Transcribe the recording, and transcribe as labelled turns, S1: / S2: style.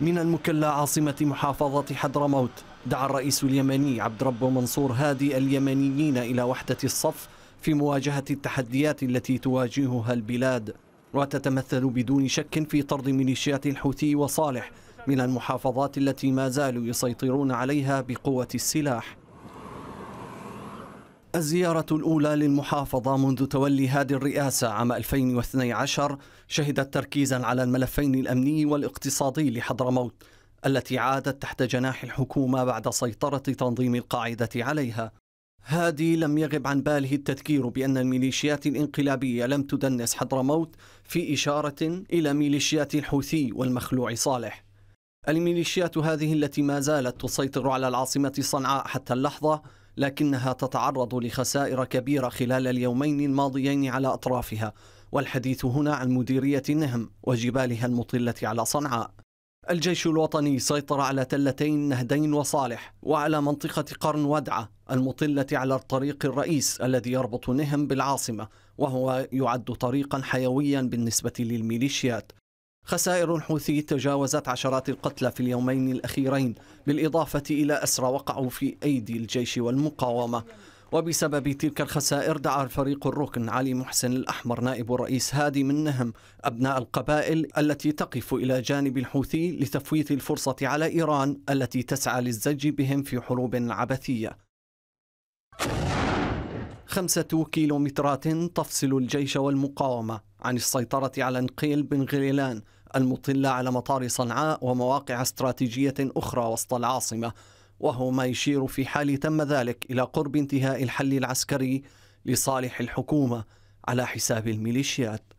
S1: من المكلا عاصمة محافظة حضرموت دعا الرئيس اليمني عبد ربه منصور هادي اليمنيين إلى وحدة الصف في مواجهة التحديات التي تواجهها البلاد وتتمثل بدون شك في طرد ميليشيات الحوثي وصالح من المحافظات التي ما زالوا يسيطرون عليها بقوة السلاح الزيارة الأولى للمحافظة منذ تولي هذه الرئاسة عام 2012 شهدت تركيزا على الملفين الأمني والاقتصادي لحضرموت التي عادت تحت جناح الحكومة بعد سيطرة تنظيم القاعدة عليها هادي لم يغب عن باله التذكير بأن الميليشيات الانقلابية لم تدنس حضرموت في إشارة إلى ميليشيات الحوثي والمخلوع صالح الميليشيات هذه التي ما زالت تسيطر على العاصمة صنعاء حتى اللحظة لكنها تتعرض لخسائر كبيرة خلال اليومين الماضيين على أطرافها والحديث هنا عن مديرية نهم وجبالها المطلة على صنعاء الجيش الوطني سيطر على تلتين نهدين وصالح وعلى منطقة قرن ودعة المطلة على الطريق الرئيس الذي يربط نهم بالعاصمة وهو يعد طريقا حيويا بالنسبة للميليشيات خسائر الحوثي تجاوزت عشرات القتلى في اليومين الأخيرين بالإضافة إلى أسرى وقعوا في أيدي الجيش والمقاومة وبسبب تلك الخسائر دعا الفريق الركن علي محسن الأحمر نائب الرئيس هادي من نهم أبناء القبائل التي تقف إلى جانب الحوثي لتفويت الفرصة على إيران التي تسعى للزج بهم في حروب عبثية خمسة كيلومترات تفصل الجيش والمقاومة عن السيطرة على نقيل بن غليلان المطلة على مطار صنعاء ومواقع استراتيجية أخرى وسط العاصمة وهو ما يشير في حال تم ذلك إلى قرب انتهاء الحل العسكري لصالح الحكومة على حساب الميليشيات